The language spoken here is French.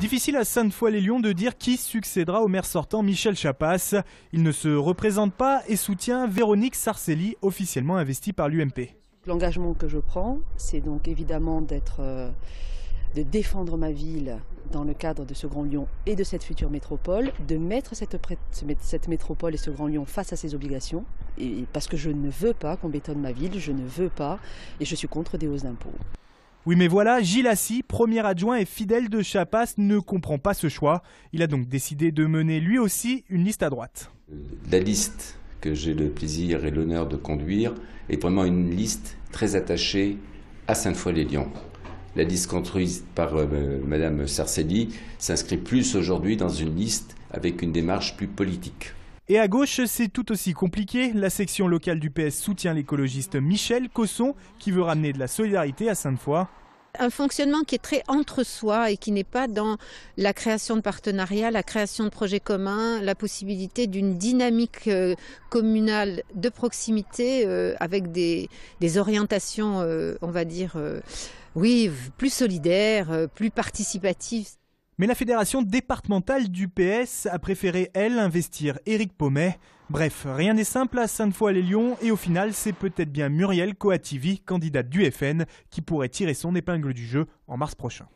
Difficile à Sainte-Foy-les-Lyons de dire qui succédera au maire sortant Michel Chapas, Il ne se représente pas et soutient Véronique Sarcelli, officiellement investie par l'UMP. L'engagement que je prends, c'est donc évidemment d'être, euh, de défendre ma ville dans le cadre de ce Grand Lyon et de cette future métropole, de mettre cette, métropole et ce Grand Lyon face à ses obligations, et parce que je ne veux pas qu'on bétonne ma ville, je ne veux pas, et je suis contre des hausses d'impôts. Oui, mais voilà, Gilles premier adjoint et fidèle de Chapas, ne comprend pas ce choix. Il a donc décidé de mener lui aussi une liste à droite. La liste que j'ai le plaisir et l'honneur de conduire est vraiment une liste très attachée à sainte foy les lyons La liste construite par Mme euh, Madame Sarcelli s'inscrit plus aujourd'hui dans une liste avec une démarche plus politique. Et à gauche, c'est tout aussi compliqué. La section locale du PS soutient l'écologiste Michel Cosson, qui veut ramener de la solidarité à Sainte-Foy. Un fonctionnement qui est très entre soi et qui n'est pas dans la création de partenariats, la création de projets communs, la possibilité d'une dynamique euh, communale de proximité euh, avec des, orientations, euh, on va dire, oui, plus solidaires, plus participatives. Mais la fédération départementale du PS a préféré, elle, investir Éric Pommet. Bref, rien n'est simple à Sainte-Foy-les-Lyons et au final, c'est peut-être bien Muriel Coativi, candidate du FN, qui pourrait tirer son épingle du jeu en mars prochain.